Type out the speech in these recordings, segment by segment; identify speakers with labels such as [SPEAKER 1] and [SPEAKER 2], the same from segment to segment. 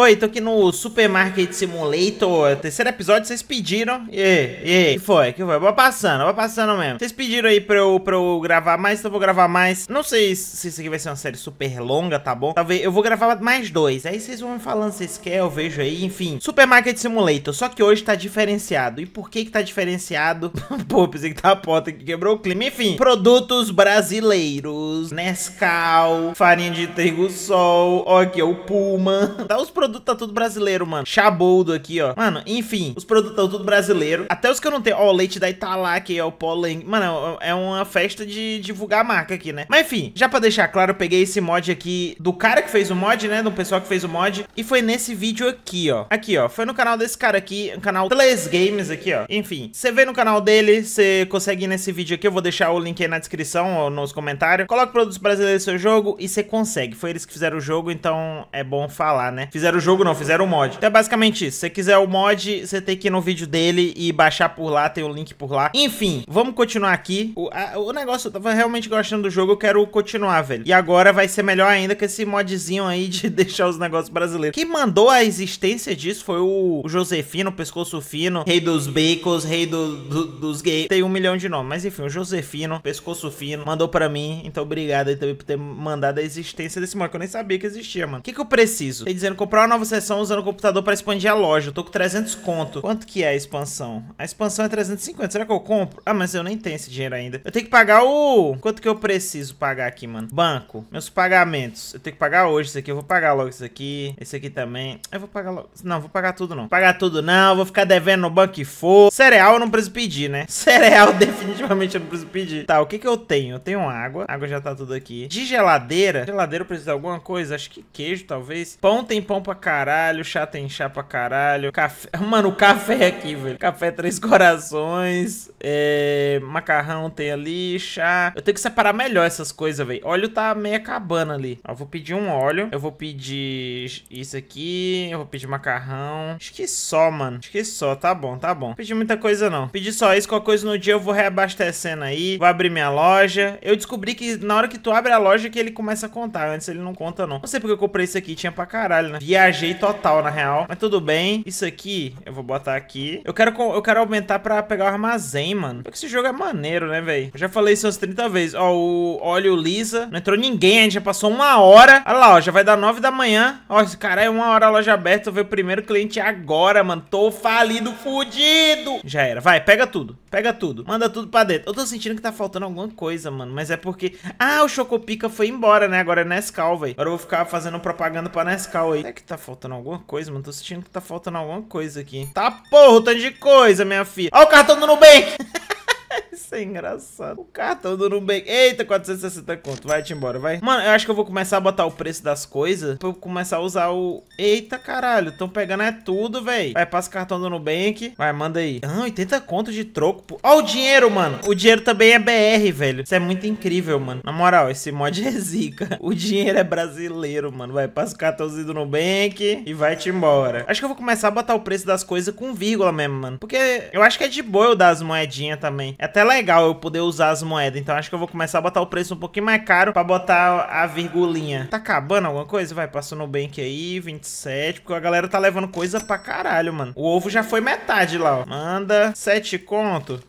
[SPEAKER 1] Oi, tô aqui no Supermarket Simulator, terceiro episódio, vocês pediram. E aí, e aí, que foi, que foi? Vou passando, vou passando mesmo. Vocês pediram aí pra eu, pra eu gravar mais, então eu vou gravar mais. Não sei se isso aqui vai ser uma série super longa, tá bom? Talvez, eu vou gravar mais dois, aí vocês vão me falando se vocês querem, eu vejo aí, enfim. Supermarket Simulator, só que hoje tá diferenciado. E por que que tá diferenciado? Pô, pensei que tá a porta que quebrou o clima. Enfim, produtos brasileiros, Nescau, farinha de trigo sol, ó aqui, é o Puma. Tá os produtos produtos tá tudo brasileiro, mano. Chaboldo aqui, ó. Mano, enfim, os produtos tá tudo brasileiro. Até os que eu não tenho. Ó, o leite da Itália, que é o Polen. Mano, é uma festa de divulgar a marca aqui, né? Mas enfim, já pra deixar claro, eu peguei esse mod aqui do cara que fez o mod, né? Do pessoal que fez o mod. E foi nesse vídeo aqui, ó. Aqui, ó. Foi no canal desse cara aqui, canal Plays Games aqui, ó. Enfim, você vê no canal dele, você consegue ir nesse vídeo aqui. Eu vou deixar o link aí na descrição ou nos comentários. Coloca produtos brasileiros no seu jogo e você consegue. Foi eles que fizeram o jogo, então é bom falar, né? Fizeram fizeram o jogo não, fizeram o mod. Então é basicamente isso. Se você quiser o mod, você tem que ir no vídeo dele e baixar por lá, tem o link por lá. Enfim, vamos continuar aqui. O, a, o negócio, eu tava realmente gostando do jogo, eu quero continuar, velho. E agora vai ser melhor ainda que esse modzinho aí de deixar os negócios brasileiros. Quem mandou a existência disso foi o, o Josefino, Pescoço Fino, Rei dos Bacons, Rei do, do, dos Gays. Tem um milhão de nomes, mas enfim, o Josefino, Pescoço Fino, mandou pra mim. Então obrigado aí também por ter mandado a existência desse mod, que eu nem sabia que existia, mano. O que que eu preciso? Tem dizendo comprar comprar uma nova sessão usando o computador para expandir a loja. Eu tô com 300 conto. Quanto que é a expansão? A expansão é 350. Será que eu compro? Ah, mas eu nem tenho esse dinheiro ainda. Eu tenho que pagar o... Quanto que eu preciso pagar aqui, mano? Banco. Meus pagamentos. Eu tenho que pagar hoje isso aqui. Eu vou pagar logo isso aqui. Esse aqui também. Eu vou pagar logo. Não, vou pagar tudo não. Pagar tudo não. Vou ficar devendo no banco e for. Cereal eu não preciso pedir, né? Cereal definitivamente eu não preciso pedir. Tá, o que que eu tenho? Eu tenho água. água já tá tudo aqui. De geladeira. Geladeira eu preciso de alguma coisa. Acho que queijo, talvez. Pão tem pão pra caralho, chá tem chá pra caralho. Café... Mano, café aqui, velho. Café Três Corações. É... Macarrão tem ali, chá. Eu tenho que separar melhor essas coisas, velho. Óleo tá meio acabando ali. Ó, eu vou pedir um óleo. Eu vou pedir isso aqui. Eu vou pedir macarrão. Acho que só, mano. Acho que só. Tá bom, tá bom. Pedi muita coisa, não. Pedi só isso. Qualquer coisa no dia eu vou reabastecendo aí. Vou abrir minha loja. Eu descobri que na hora que tu abre a loja que ele começa a contar. Antes ele não conta, não. Não sei porque eu comprei isso aqui. Tinha pra caralho, né? Via viajei total, na real. Mas tudo bem. Isso aqui, eu vou botar aqui. Eu quero, eu quero aumentar pra pegar o armazém, mano. Porque esse jogo é maneiro, né, velho? Eu já falei isso umas 30 vezes. Ó, o óleo lisa. Não entrou ninguém, a gente já passou uma hora. Olha lá, ó, já vai dar 9 da manhã. Ó, caralho, é uma hora a loja aberta. Eu ver o primeiro cliente agora, mano. Tô falido, fudido. Já era. Vai, pega tudo. Pega tudo. Manda tudo pra dentro. Eu tô sentindo que tá faltando alguma coisa, mano. Mas é porque... Ah, o Chocopica foi embora, né? Agora é Nescau, velho. Agora eu vou ficar fazendo propaganda pra Nescau aí. É que tá faltando alguma coisa, mano. Tô sentindo que tá faltando alguma coisa aqui. Tá porra, tanto de coisa, minha filha. Olha o cartão do Nubank! Isso é engraçado. O cartão tá do Nubank. Eita, 460 conto. Vai-te embora, vai. Mano, eu acho que eu vou começar a botar o preço das coisas pra eu começar a usar o... Eita, caralho. Tão pegando é tudo, velho. Vai, passa o cartão do Nubank. Vai, manda aí. Ah, 80 conto de troco. Pô. Ó o dinheiro, mano. O dinheiro também é BR, velho. Isso é muito incrível, mano. Na moral, esse mod é zica. O dinheiro é brasileiro, mano. Vai, passa o cartãozinho do Nubank e vai-te embora. Acho que eu vou começar a botar o preço das coisas com vírgula mesmo, mano. Porque eu acho que é de boa eu dar as moedinhas também. É até legal eu poder usar as moedas. Então acho que eu vou começar a botar o preço um pouquinho mais caro pra botar a virgulinha. Tá acabando alguma coisa? Vai, passa o Nubank aí, 27. Porque a galera tá levando coisa pra caralho, mano. O ovo já foi metade lá, ó. Manda 7 conto.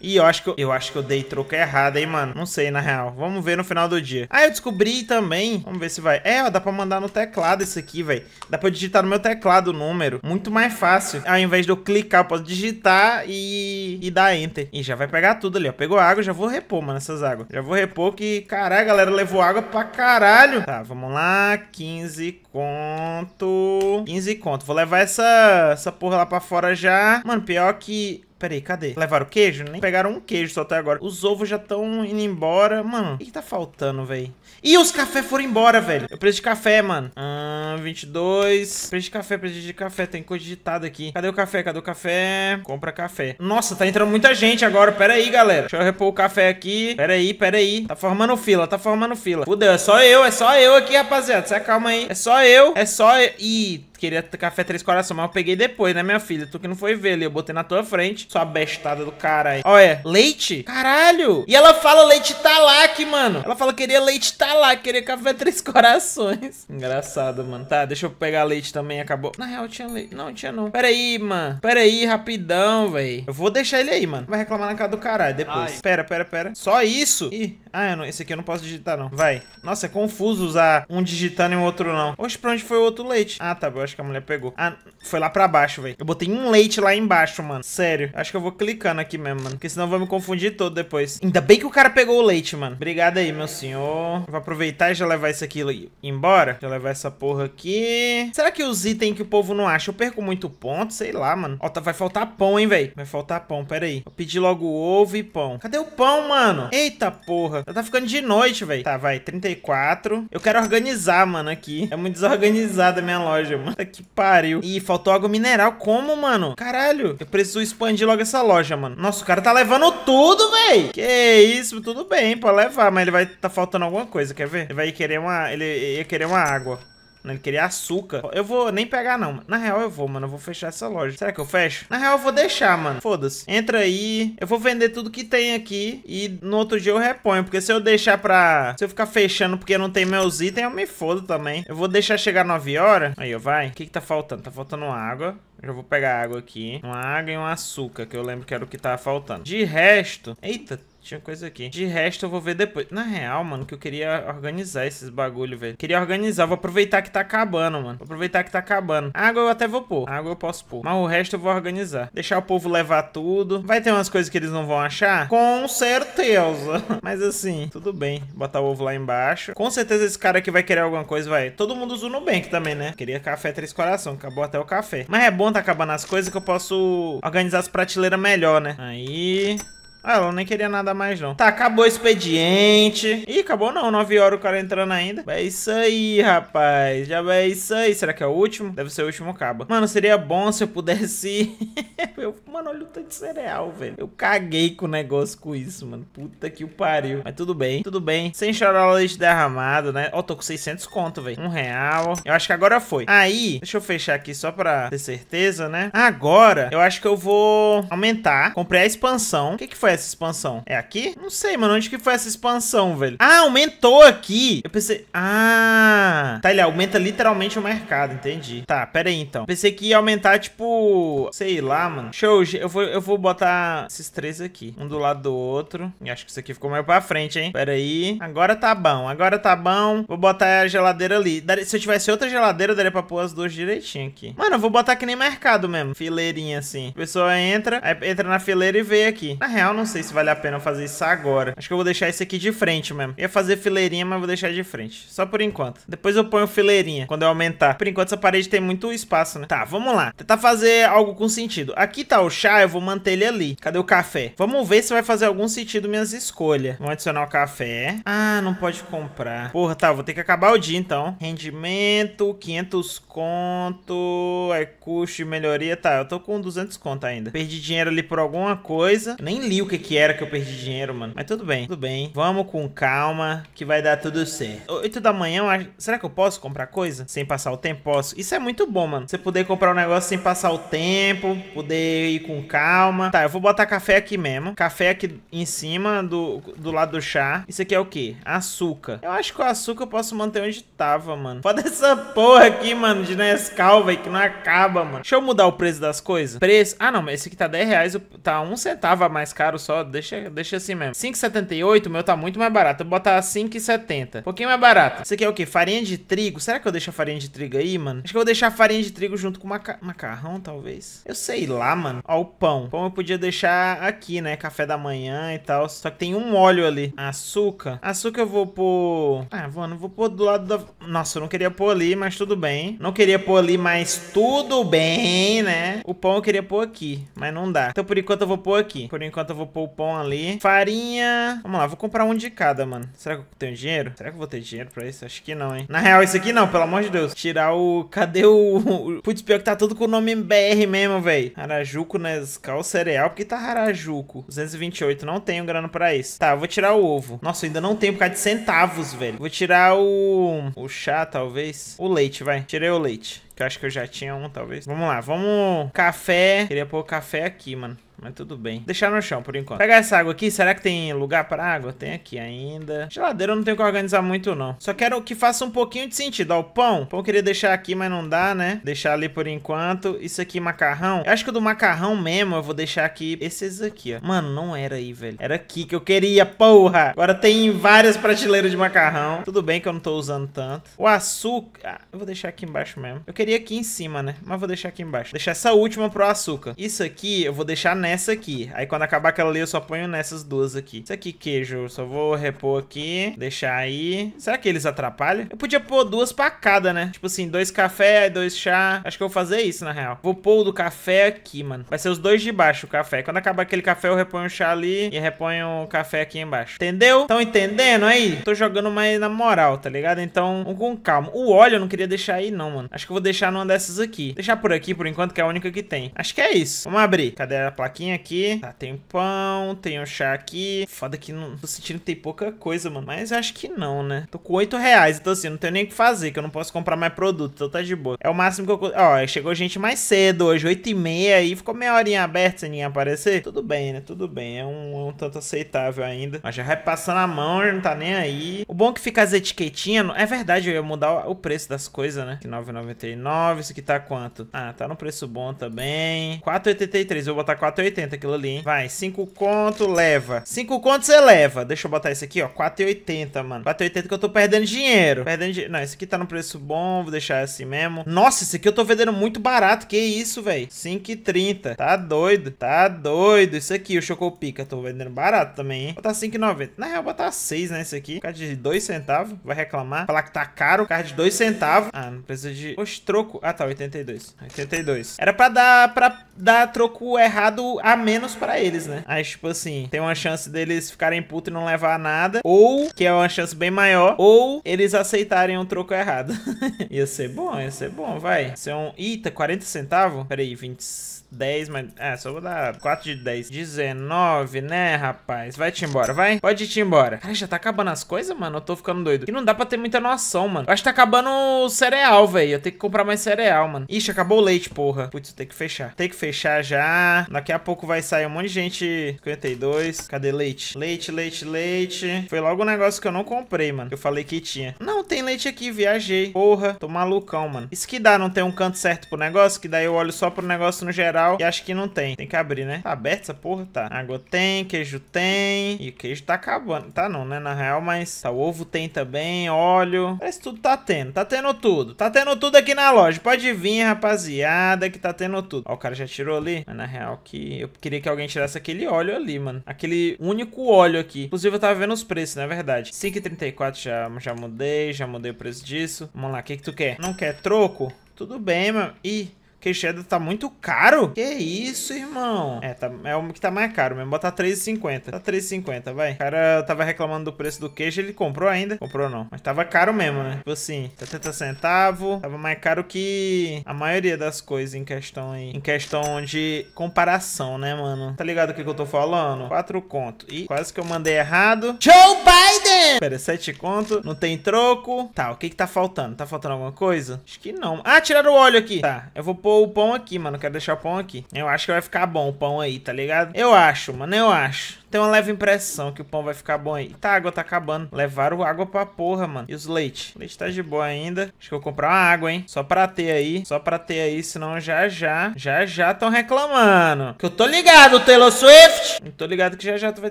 [SPEAKER 1] E eu acho que eu, eu acho que eu dei troca errada, hein, mano. Não sei, na real. Vamos ver no final do dia. Ah, eu descobri também. Vamos ver se vai. É, ó, dá pra mandar no teclado isso aqui, velho. Dá pra digitar no meu teclado o número. Muito mais fácil. Ao invés de eu clicar, eu posso digitar e, e dar enter. E já vai pegar tudo ali, ó. Pegou água, já vou repor, mano, essas águas. Já vou repor que, caralho, a galera levou água pra caralho. Tá, vamos lá. 15 conto. 15 conto. Vou levar essa, essa porra lá pra fora já. Mano, pior que Peraí, cadê? Levaram queijo? Nem pegaram um queijo só até agora. Os ovos já estão indo embora. Mano, o que, que tá faltando, velho? Ih, os cafés foram embora, velho. Eu preciso de café, mano. Hum, ah, 22. Preciso de café, preciso de café. Tem coisa digitada aqui. Cadê o café? Cadê o café? Compra café. Nossa, tá entrando muita gente agora. Pera aí, galera. Deixa eu repor o café aqui. Pera aí, pera aí. Tá formando fila, tá formando fila. Fudeu, é só eu, é só eu aqui, rapaziada. Você acalma aí. É só eu, é só eu. Ih, queria café três corações, mas eu peguei depois, né, minha filha? Tu que não foi ver ali, eu botei na tua frente. Sua bestada do caralho. Olha, leite? Caralho! E ela fala leite talac, tá mano. Ela fala que queria leite talac, tá queria café três corações. Engraçado, mano. Tá, deixa eu pegar leite também, acabou. Na real, tinha leite. Não, tinha não. Pera aí, mano. Pera aí, rapidão, velho. Eu vou deixar ele aí, mano. Vai reclamar na cara do caralho depois. Ai. Pera, pera, pera. Só isso? Ih, ah, não, esse aqui eu não posso digitar, não. Vai. Nossa, é confuso usar um digitando e o outro não. Oxe, pra onde foi o outro leite? Ah, tá, eu acho que a mulher pegou. Ah, foi lá pra baixo, velho. Eu botei um leite lá embaixo, mano. Sério. Acho que eu vou clicando aqui mesmo, mano. Porque senão eu vou me confundir todo depois. Ainda bem que o cara pegou o leite, mano. Obrigado aí, meu senhor. Vou aproveitar e já levar isso aqui embora. Já levar essa porra aqui. Será que os itens que o povo não acha, eu perco muito ponto? Sei lá, mano. Ó, tá, vai faltar pão, hein, velho. Vai faltar pão, pera aí. Vou pedir logo ovo e pão. Cadê o pão, mano? Eita porra. Já tá, tá ficando de noite, velho. Tá, vai, 34. Eu quero organizar, mano, aqui. É muito desorganizada a minha loja, mano. que pariu. Ih, faltou água mineral. Como, mano? Caralho. Eu preciso expandir logo essa loja, mano. Nossa, o cara tá levando tudo, velho. Que isso, tudo bem, pode levar. Mas ele vai tá faltando alguma coisa, quer ver? Ele vai querer uma... Ele ia querer uma água. Ele queria açúcar. Eu vou nem pegar, não. Na real, eu vou, mano. Eu vou fechar essa loja. Será que eu fecho? Na real, eu vou deixar, mano. Foda-se. Entra aí. Eu vou vender tudo que tem aqui. E no outro dia eu reponho. Porque se eu deixar pra... Se eu ficar fechando porque não tem meus itens, eu me fodo também. Eu vou deixar chegar 9 horas. Aí, eu vai. O que que tá faltando? Tá faltando água. Já vou pegar água aqui. Uma água e um açúcar, que eu lembro que era o que tava faltando. De resto... Eita, tinha coisa aqui. De resto, eu vou ver depois. Na real, mano, que eu queria organizar esses bagulho, velho. Queria organizar. Vou aproveitar que tá acabando, mano. Vou aproveitar que tá acabando. A água eu até vou pôr. A água eu posso pôr. Mas o resto eu vou organizar. Deixar o povo levar tudo. Vai ter umas coisas que eles não vão achar? Com certeza. Mas assim, tudo bem. Botar o ovo lá embaixo. Com certeza esse cara aqui vai querer alguma coisa, vai. Todo mundo usa o Nubank também, né? Queria café três coração. Acabou até o café. Mas é bom tá acabando as coisas que eu posso organizar as prateleiras melhor, né? Aí... Ah, ela nem queria nada mais, não. Tá, acabou o expediente. Ih, acabou não. 9 horas o cara entrando ainda. É isso aí, rapaz. Já vai isso aí. Será que é o último? Deve ser o último cabo. Mano, seria bom se eu pudesse... eu... Mano, olha o tanto de cereal, velho. Eu caguei com o negócio com isso, mano. Puta que o pariu. Mas tudo bem, tudo bem. Sem chorar o leite derramado, né? Ó, oh, tô com 600 conto, velho. Um real. Eu acho que agora foi. Aí, deixa eu fechar aqui só pra ter certeza, né? Agora, eu acho que eu vou aumentar. Comprei a expansão. O que que foi? foi essa expansão? É aqui? Não sei, mano. Onde que foi essa expansão, velho? Ah, aumentou aqui. Eu pensei... Ah... Tá, ele aumenta literalmente o mercado, entendi. Tá, pera aí, então. Pensei que ia aumentar, tipo... Sei lá, mano. Show, eu vou, eu vou botar esses três aqui. Um do lado do outro. E acho que isso aqui ficou mais pra frente, hein? Pera aí. Agora tá bom, agora tá bom. Vou botar a geladeira ali. Se eu tivesse outra geladeira, eu daria pra pôr as duas direitinho aqui. Mano, eu vou botar que nem mercado mesmo. Fileirinha, assim. A pessoa entra, entra na fileira e vê aqui. Na real, não não sei se vale a pena fazer isso agora. Acho que eu vou deixar esse aqui de frente mesmo. Ia fazer fileirinha, mas vou deixar de frente. Só por enquanto. Depois eu ponho fileirinha, quando eu aumentar. Por enquanto essa parede tem muito espaço, né? Tá, vamos lá. Tentar fazer algo com sentido. Aqui tá o chá, eu vou manter ele ali. Cadê o café? Vamos ver se vai fazer algum sentido minhas escolhas. Vamos adicionar o café. Ah, não pode comprar. Porra, tá, vou ter que acabar o dia então. Rendimento, 500 conto. É custo de melhoria. Tá, eu tô com 200 conto ainda. Perdi dinheiro ali por alguma coisa. Nem li o que, que era que eu perdi dinheiro, mano. Mas tudo bem, tudo bem. Vamos com calma, que vai dar tudo certo. 8 da manhã, acho... será que eu posso comprar coisa? Sem passar o tempo? Posso. Isso é muito bom, mano. Você poder comprar um negócio sem passar o tempo, poder ir com calma. Tá, eu vou botar café aqui mesmo. Café aqui em cima, do, do lado do chá. Isso aqui é o quê? Açúcar. Eu acho que o açúcar eu posso manter onde tava, mano. Foda essa porra aqui, mano, de Nescau, velho, que não acaba, mano. Deixa eu mudar o preço das coisas. Preço... Ah, não, mas esse aqui tá 10 reais, tá um centavo a mais caro só, deixa, deixa assim mesmo. 5,78, o meu tá muito mais barato. Eu vou botar 5,70. Um pouquinho mais barato. Isso aqui é o quê? Farinha de trigo? Será que eu deixo a farinha de trigo aí, mano? Acho que eu vou deixar a farinha de trigo junto com maca macarrão, talvez. Eu sei lá, mano. Ó, o pão. Pão eu podia deixar aqui, né? Café da manhã e tal. Só que tem um óleo ali. Açúcar. Açúcar eu vou pôr... Ah, vou, não vou pôr do lado da... Nossa, eu não queria pôr ali, mas tudo bem. Não queria pôr ali, mas tudo bem, né? O pão eu queria pôr aqui, mas não dá. Então, por enquanto, eu vou pôr aqui. Por enquanto, eu vou poupão ali. Farinha. Vamos lá, vou comprar um de cada, mano. Será que eu tenho dinheiro? Será que eu vou ter dinheiro pra isso? Acho que não, hein? Na real, isso aqui não, pelo amor de Deus. Tirar o... Cadê o... Putz, pior que tá tudo com o nome BR mesmo, velho. Harajuco, Nescau, cereal. porque tá Harajuco? 228. Não tenho grana pra isso. Tá, vou tirar o ovo. Nossa, ainda não tenho por causa de centavos, velho. Vou tirar o... O chá, talvez. O leite, vai. Tirei o leite. Que eu acho que eu já tinha um, talvez. Vamos lá, vamos... Café. Queria pôr café aqui, mano mas tudo bem. Deixar no chão por enquanto. Pegar essa água aqui, será que tem lugar para água? Tem aqui ainda. Geladeira eu não tenho que organizar muito não. Só quero que faça um pouquinho de sentido. Ó, o pão. O pão eu queria deixar aqui, mas não dá, né? Deixar ali por enquanto. Isso aqui, macarrão. Eu acho que o do macarrão mesmo eu vou deixar aqui esses aqui, ó. Mano, não era aí, velho. Era aqui que eu queria, porra. Agora tem várias prateleiras de macarrão. Tudo bem que eu não tô usando tanto. O açúcar... Ah, eu vou deixar aqui embaixo mesmo. Eu queria aqui em cima, né? Mas vou deixar aqui embaixo. Deixar essa última pro açúcar. Isso aqui eu vou deixar nessa nessa aqui. Aí quando acabar aquela ali, eu só ponho nessas duas aqui. Isso aqui, queijo, só vou repor aqui, deixar aí. Será que eles atrapalham? Eu podia pôr duas pra cada, né? Tipo assim, dois café, dois chá. Acho que eu vou fazer isso, na real. Vou pôr o do café aqui, mano. Vai ser os dois de baixo, o café. Quando acabar aquele café, eu reponho o chá ali e reponho o café aqui embaixo. Entendeu? Estão entendendo aí? Tô jogando mais na moral, tá ligado? Então, com calma. O óleo eu não queria deixar aí, não, mano. Acho que eu vou deixar numa dessas aqui. Deixar por aqui, por enquanto, que é a única que tem. Acho que é isso. Vamos abrir. Cadê a plaquinha? aqui. Tá, tem um pão, tem um chá aqui. Foda que não tô sentindo que tem pouca coisa, mano. Mas acho que não, né? Tô com 8 reais, então assim, não tenho nem o que fazer, que eu não posso comprar mais produto, então tá de boa. É o máximo que eu... Ó, chegou gente mais cedo hoje, 8 e meia, e ficou meia horinha aberta sem ninguém aparecer. Tudo bem, né? Tudo bem, é um, é um tanto aceitável ainda. Mas já vai passando a mão, já não tá nem aí. O bom é que fica as etiquetinhas... É verdade, eu ia mudar o preço das coisas, né? Aqui 9,99, isso aqui tá quanto? Ah, tá no preço bom também. 4,83, vou botar 4,80. 4,80 aquilo ali, hein? Vai, 5 conto, leva. 5 conto você leva. Deixa eu botar esse aqui, ó. 4,80, mano. 4,80 que eu tô perdendo dinheiro. Perdendo dinheiro. Não, esse aqui tá no preço bom. Vou deixar assim mesmo. Nossa, esse aqui eu tô vendendo muito barato. Que isso, velho? 5,30. Tá doido. Tá doido. Isso aqui, o Chocopica. Tô vendendo barato também, hein? Botar 5,90. Na real, botar 6, né? Esse aqui. Card de 2 centavos. Vai reclamar. Falar que tá caro. Card de 2 centavos. Ah, não precisa de... Oxe, troco. Ah, tá. 82. 82. Era pra dar... Pra dar troco errado a menos para eles, né? Aí, tipo assim, tem uma chance deles ficarem putos e não levar nada, ou, que é uma chance bem maior, ou eles aceitarem um troco errado. ia ser bom, ia ser bom, vai. Ser é um... Eita, 40 centavos? Peraí, 20... 10, mas... É, só vou dar 4 de 10. 19, né, rapaz? Vai-te embora, vai. Pode ir embora. Cara, já tá acabando as coisas, mano? Eu tô ficando doido. E não dá pra ter muita noção, mano. Eu acho que tá acabando o cereal, velho. Eu tenho que comprar mais cereal, mano. Ixi, acabou o leite, porra. Putz, tem que fechar. Tem que fechar já. Daqui a pouco vai sair um monte de gente. 52. Cadê leite? Leite, leite, leite. Foi logo um negócio que eu não comprei, mano. Eu falei que tinha. Não, tem leite aqui. Viajei. Porra. Tô malucão, mano. Isso que dá não ter um canto certo pro negócio, que daí eu olho só pro negócio no geral geral. E acho que não tem. Tem que abrir, né? Tá aberta essa porra? Tá. Água tem, queijo tem. E o queijo tá acabando. Tá não, né? Na real, mas... Tá, o ovo tem também, óleo. Parece tudo tá tendo. Tá tendo tudo. Tá tendo tudo aqui na loja. Pode vir, rapaziada, que tá tendo tudo. Ó, o cara já tirou ali. Mas na real que... Eu queria que alguém tirasse aquele óleo ali, mano. Aquele único óleo aqui. Inclusive, eu tava vendo os preços, na é verdade. 5,34 já, já mudei. Já mudei o preço disso. Vamos lá, o que que tu quer? Não quer troco? Tudo bem, mano. Ih, porque cheddar tá muito caro. Que isso, irmão? É, tá, é o que tá mais caro mesmo. Botar 3,50. Tá 3,50, vai. O cara tava reclamando do preço do queijo, ele comprou ainda. Comprou não. Mas tava caro mesmo, né? Tipo assim, 70 centavos. Tava mais caro que a maioria das coisas em questão aí. Em questão de comparação, né, mano? Tá ligado o que, que eu tô falando? Quatro conto. E quase que eu mandei errado. Joe Biden! Pera, 7 conto. Não tem troco. Tá, o que que tá faltando? Tá faltando alguma coisa? Acho que não. Ah, tiraram o óleo aqui. Tá, eu vou pôr o pão aqui, mano. Quero deixar o pão aqui. Eu acho que vai ficar bom o pão aí, tá ligado? Eu acho, mano. Eu acho. Tem uma leve impressão que o pão vai ficar bom aí. Tá, a água tá acabando. Levaram água pra porra, mano. E os leite? O leite tá de boa ainda. Acho que eu vou comprar uma água, hein? Só pra ter aí. Só pra ter aí, senão já já. Já já tão reclamando. Que eu tô ligado, Taylor Swift. Eu tô ligado que já já tu vai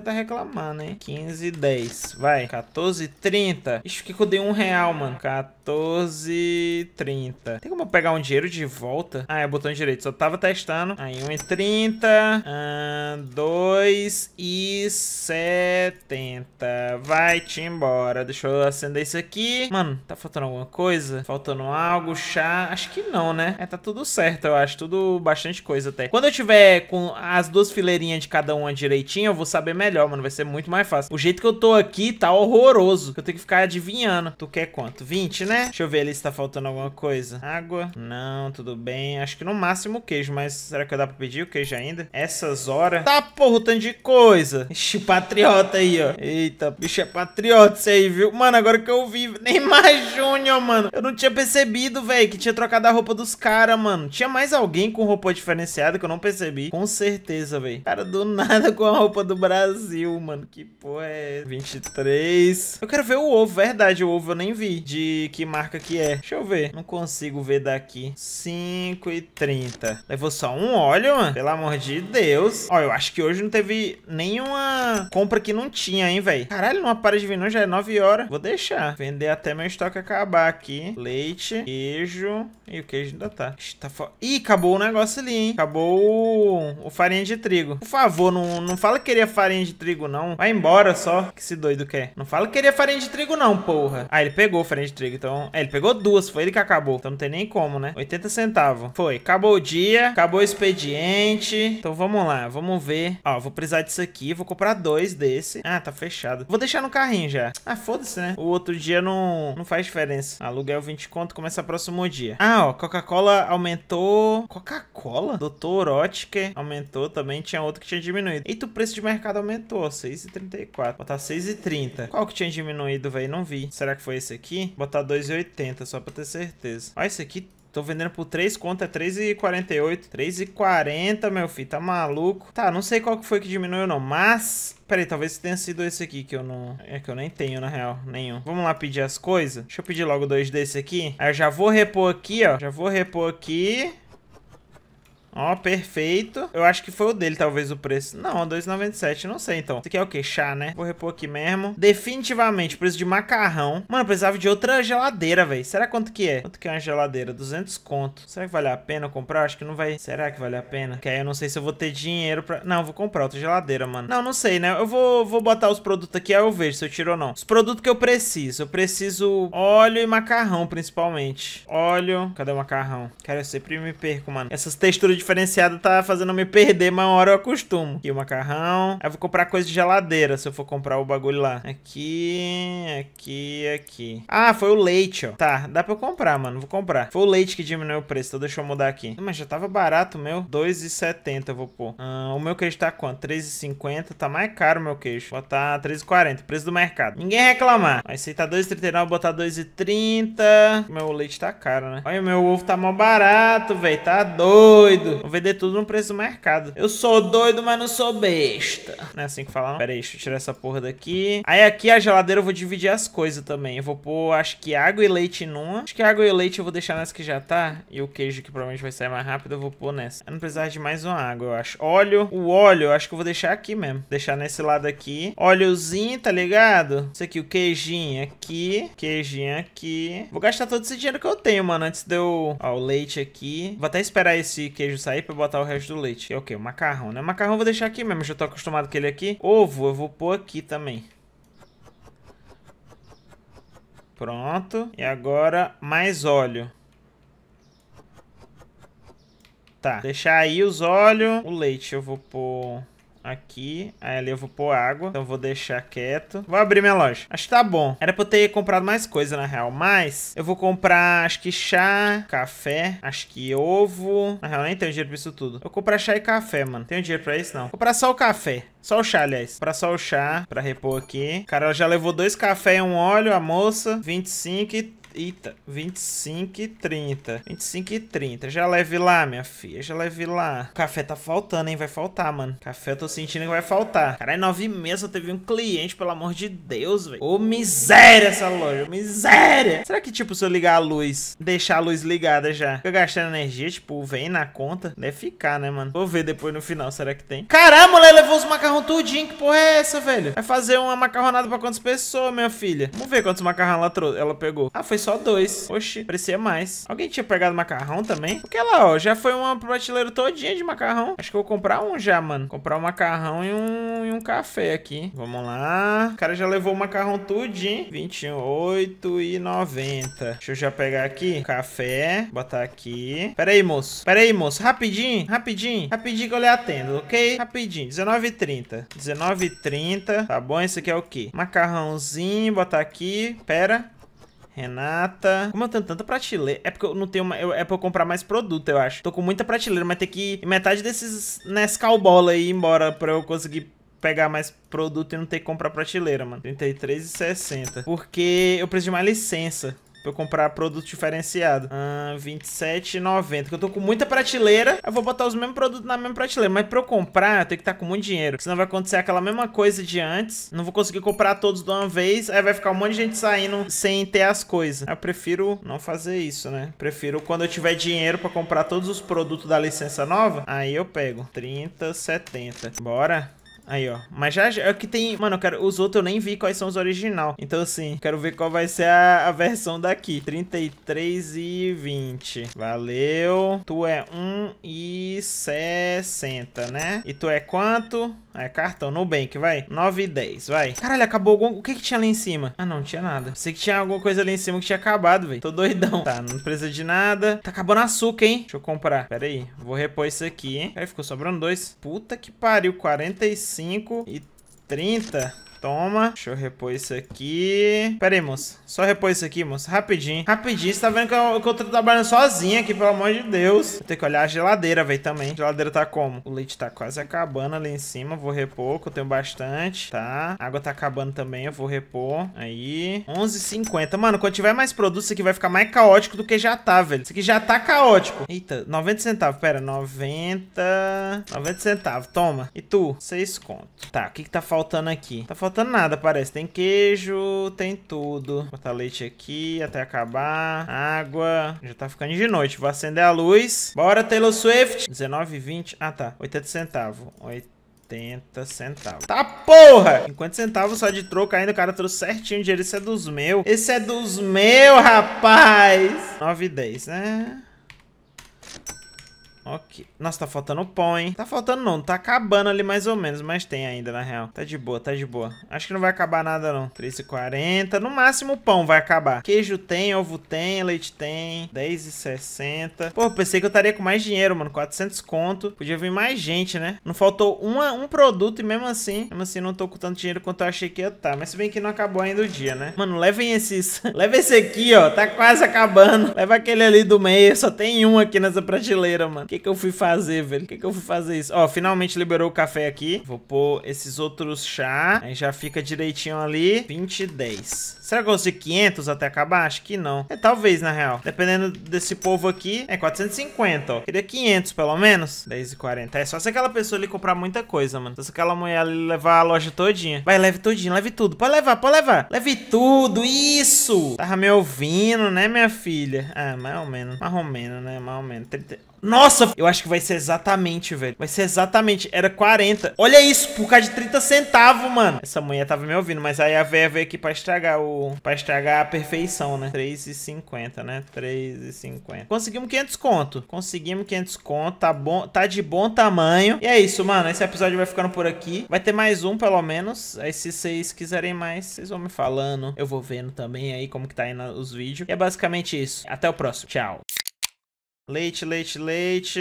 [SPEAKER 1] estar tá reclamando, hein? 15, 10. Vai. 14, 30. Ixi, por que, que eu dei um real, mano? 14. 14,30. Tem como eu pegar um dinheiro de volta? Ah, é o botão direito. Só tava testando. Aí, 1,30. e 70. Ah, Vai-te embora. Deixa eu acender isso aqui. Mano, tá faltando alguma coisa? Faltando algo? Chá? Acho que não, né? É, tá tudo certo, eu acho. Tudo bastante coisa até. Quando eu tiver com as duas fileirinhas de cada uma direitinho, eu vou saber melhor, mano. Vai ser muito mais fácil. O jeito que eu tô aqui tá horroroso. Eu tenho que ficar adivinhando. Tu quer quanto? 20, né? Né? Deixa eu ver ali se tá faltando alguma coisa. Água? Não, tudo bem. Acho que no máximo queijo, mas será que dá pra pedir o queijo ainda? Essas horas... Tá, porra, o tanto de coisa. Ixi, patriota aí, ó. Eita, bicho é patriota isso aí, viu? Mano, agora que eu vi, mais Júnior, mano. Eu não tinha percebido, velho, que tinha trocado a roupa dos caras, mano. Tinha mais alguém com roupa diferenciada que eu não percebi. Com certeza, velho. Cara, do nada com a roupa do Brasil, mano. Que porra é... 23... Eu quero ver o ovo, verdade, o ovo eu nem vi. De que marca que é. Deixa eu ver. Não consigo ver daqui. 5 e 30. Levou só um óleo, mano. Pelo amor de Deus. Ó, eu acho que hoje não teve nenhuma compra que não tinha, hein, velho. Caralho, não para de vir não. Já é 9 horas. Vou deixar. Vender até meu estoque acabar aqui. Leite, queijo. E o queijo ainda tá. Ixi, tá fo... Ih, acabou o negócio ali, hein. Acabou o, o farinha de trigo. Por favor, não, não fala que queria farinha de trigo, não. Vai embora só. Que esse doido quer. Não fala que queria farinha de trigo, não, porra. Ah, ele pegou farinha de trigo, então então, é, ele pegou duas, foi ele que acabou. Então não tem nem como, né? 80 centavos. Foi, acabou o dia, acabou o expediente. Então vamos lá, vamos ver. Ó, vou precisar disso aqui, vou comprar dois desse. Ah, tá fechado. Vou deixar no carrinho já. Ah, foda-se, né? O outro dia não, não faz diferença. Aluguel 20 conto, começa o próximo dia. Ah, ó, Coca-Cola aumentou... Coca-Cola? Doutor Otker aumentou também, tinha outro que tinha diminuído. Eita, o preço de mercado aumentou, 6,34. Botar 6,30. Qual que tinha diminuído, velho? Não vi. Será que foi esse aqui? Botar dois 2,80, só pra ter certeza. olha esse aqui Tô vendendo por 3 conto, é 3,48. 3,40, meu filho, tá maluco? Tá, não sei qual que foi que diminuiu não, mas... Peraí, talvez tenha sido esse aqui que eu não... É que eu nem tenho, na real, nenhum. Vamos lá pedir as coisas? Deixa eu pedir logo dois desse aqui. Aí eu já vou repor aqui, ó. Já vou repor aqui. Ó, perfeito. Eu acho que foi o dele, talvez, o preço. Não, 2,97, não sei, então. Isso aqui é o quê? Chá, né? Vou repor aqui mesmo. Definitivamente, preço de macarrão. Mano, eu precisava de outra geladeira, velho. Será quanto que é? Quanto que é uma geladeira? 200 conto. Será que vale a pena eu comprar? Acho que não vai... Será que vale a pena? Que aí eu não sei se eu vou ter dinheiro pra... Não, eu vou comprar outra geladeira, mano. Não, não sei, né? Eu vou, vou botar os produtos aqui, aí eu vejo se eu tiro ou não. Os produtos que eu preciso. Eu preciso óleo e macarrão, principalmente. Óleo... Cadê o macarrão? Cara, eu sempre me perco, mano. Essas texturas de diferenciada tá fazendo me perder, mas uma hora eu acostumo. Aqui o macarrão. Aí eu vou comprar coisa de geladeira, se eu for comprar o bagulho lá. Aqui, aqui, aqui. Ah, foi o leite, ó. Tá, dá pra eu comprar, mano. Vou comprar. Foi o leite que diminuiu o preço, então deixa eu mudar aqui. Mas já tava barato o meu. 2,70 eu vou pôr. Ah, o meu queijo tá quanto? 3,50. Tá mais caro o meu queijo. Vou botar 3,40. Preço do mercado. Ninguém reclamar. Aí se tá 2,39, vou botar 2,30. Meu leite tá caro, né? Olha, meu ovo tá mó barato, velho. Tá doido doido. Vou vender tudo no preço do mercado. Eu sou doido, mas não sou besta. Não é assim que fala, Pera aí, deixa eu tirar essa porra daqui. Aí aqui a geladeira eu vou dividir as coisas também. Eu vou pôr, acho que água e leite numa. Acho que água e leite eu vou deixar nessa que já tá. E o queijo que provavelmente vai sair mais rápido eu vou pôr nessa. Eu não precisar de mais uma água, eu acho. Óleo. O óleo eu acho que eu vou deixar aqui mesmo. Deixar nesse lado aqui. Óleozinho, tá ligado? Isso aqui, o queijinho aqui. Queijinho aqui. Vou gastar todo esse dinheiro que eu tenho, mano. Antes de eu... Ó, o leite aqui. Vou até esperar esse queijo sair pra botar o resto do leite. é o quê? O macarrão, né? O macarrão eu vou deixar aqui mesmo, já tô acostumado com ele aqui. Ovo eu vou pôr aqui também. Pronto. E agora mais óleo. Tá. Deixar aí os óleos. O leite eu vou pôr aqui. Aí ali eu vou pôr água. Então vou deixar quieto. Vou abrir minha loja. Acho que tá bom. Era pra eu ter comprado mais coisa, na real. Mas eu vou comprar, acho que chá, café, acho que ovo. Na real, nem tenho dinheiro pra isso tudo. Eu vou comprar chá e café, mano. Tenho dinheiro pra isso, não. Vou comprar só o café. Só o chá, aliás. Pra só o chá, pra repor aqui. Cara, ela já levou dois cafés e um óleo, a moça. 25 e Eita, 25 e 30. 25 e 30. Já leve lá, minha filha. Já leve lá. O café tá faltando, hein? Vai faltar, mano. Café eu tô sentindo que vai faltar. Caralho, é nove meses eu teve um cliente, pelo amor de Deus, velho. Ô, miséria essa loja. Miséria. Será que, tipo, se eu ligar a luz, deixar a luz ligada já, fica gastando energia, tipo, vem na conta? Deve ficar, né, mano? Vou ver depois no final, será que tem? Caramba, mulher levou os macarrão tudinho. Que porra é essa, velho? Vai fazer uma macarronada pra quantas pessoas, minha filha? Vamos ver quantos macarrão ela, ela pegou. Ah, foi só dois. Oxi, parecia mais. Alguém tinha pegado macarrão também? Porque lá, ó, já foi uma prateleira todinha de macarrão. Acho que eu vou comprar um já, mano. Comprar um macarrão e um, e um café aqui. Vamos lá. O cara já levou o macarrão tudinho. 28,90. Deixa eu já pegar aqui. Café. Botar aqui. Pera aí, moço. Pera aí, moço. Rapidinho, rapidinho. Rapidinho que eu lhe atendo, ok? Rapidinho. e 30. Tá bom? Esse aqui é o quê? Macarrãozinho. Botar aqui. Pera. Renata. Como eu tenho tanta prateleira? É porque eu não tenho uma. Eu, é pra eu comprar mais produto, eu acho. Tô com muita prateleira, mas tem que. Metade desses Nescau Bola aí embora pra eu conseguir pegar mais produto e não ter que comprar prateleira, mano. 33,60. Porque eu preciso de uma licença. Pra eu comprar produto diferenciado. Ah, 27,90. Que eu tô com muita prateleira. Eu vou botar os mesmos produtos na mesma prateleira. Mas pra eu comprar, eu tenho que estar tá com muito dinheiro. Senão vai acontecer aquela mesma coisa de antes. Não vou conseguir comprar todos de uma vez. Aí vai ficar um monte de gente saindo sem ter as coisas. Eu prefiro não fazer isso, né? Prefiro quando eu tiver dinheiro pra comprar todos os produtos da licença nova. Aí eu pego. 30, 70. Bora. Aí, ó. Mas já, já é que tem... Mano, eu quero... Os outros eu nem vi quais são os original. Então, assim, quero ver qual vai ser a, a versão daqui. 33 e 20. Valeu. Tu é 1 e 60, né? E tu é quanto? É cartão, Nubank, vai. 9 e 10, vai. Caralho, acabou algum... O que que tinha ali em cima? Ah, não, tinha nada. Sei que tinha alguma coisa ali em cima que tinha acabado, velho. Tô doidão. Tá, não precisa de nada. Tá acabando açúcar, hein? Deixa eu comprar. Pera aí. Vou repor isso aqui, hein? Aí ficou sobrando dois. Puta que pariu. 45. 25 e 30. Toma. Deixa eu repor isso aqui. Pera aí, moça. Só repor isso aqui, moça. Rapidinho. Rapidinho. Você tá vendo que eu, que eu tô trabalhando sozinha aqui, pelo amor de Deus. Vou ter que olhar a geladeira, velho, também. A geladeira tá como? O leite tá quase acabando ali em cima. Vou repor, que eu tenho bastante. Tá. A água tá acabando também. Eu vou repor. Aí. 11,50. Mano, quando tiver mais produto, isso aqui vai ficar mais caótico do que já tá, velho. Isso aqui já tá caótico. Eita, 90 centavos. Pera, 90... 90 centavos. Toma. E tu? 6 conto. Tá, o que que tá faltando aqui? Tá faltando faltando nada, parece. Tem queijo, tem tudo. botar leite aqui até acabar. Água. Já tá ficando de noite. Vou acender a luz. Bora, Taylor Swift. 19,20. Ah, tá. 80 centavos. 80. 80 centavos. Tá porra! 50 centavos só de troco ainda, o cara trouxe certinho o dinheiro. Esse é dos meus. Esse é dos meus, rapaz! 9 e 10, né? Ok. Nossa, tá faltando pó, hein? Tá faltando não, tá acabando ali mais ou menos, mas tem ainda, na real. Tá de boa, tá de boa. Acho que não vai acabar nada, não. 3,40. No máximo, pão vai acabar. Queijo tem, ovo tem, leite tem. 10,60. Pô, pensei que eu estaria com mais dinheiro, mano. 400 conto. Podia vir mais gente, né? Não faltou uma, um produto e mesmo assim, mesmo assim, não tô com tanto dinheiro quanto eu achei que ia estar. Tá. Mas se bem que não acabou ainda o dia, né? Mano, levem esses... Leva esse aqui, ó. Tá quase acabando. Leva aquele ali do meio. Só tem um aqui nessa prateleira, mano. O que que eu fui fazer? fazer, velho? O que, que eu vou fazer isso? Ó, finalmente liberou o café aqui. Vou pôr esses outros chá. Aí já fica direitinho ali. 20 e 10. Será que eu consigo 500 até acabar? Acho que não. É, talvez, na real. Dependendo desse povo aqui. É, 450, ó. Queria 500, pelo menos. 10 e 40. É, só se aquela pessoa ali comprar muita coisa, mano. Só se aquela mulher ali levar a loja todinha. Vai, leve todinho, leve tudo. Pode levar, pode levar. Leve tudo, isso! Tava me ouvindo, né, minha filha? Ah, mais ou menos. Mais ou menos, né? Mais ou menos. 30... Nossa, eu acho que vai ser exatamente, velho. Vai ser exatamente. Era 40. Olha isso, por causa de 30 centavos, mano. Essa mulher tava me ouvindo, mas aí a véia veio aqui pra estragar o... Pra estragar a perfeição, né? 3,50, né? 3,50. Conseguimos 500 conto. Conseguimos 500 conto. Tá bom... Tá de bom tamanho. E é isso, mano. Esse episódio vai ficando por aqui. Vai ter mais um, pelo menos. Aí se vocês quiserem mais, vocês vão me falando. Eu vou vendo também aí como que tá indo os vídeos. E é basicamente isso. Até o próximo. Tchau. Leite, leite, leite.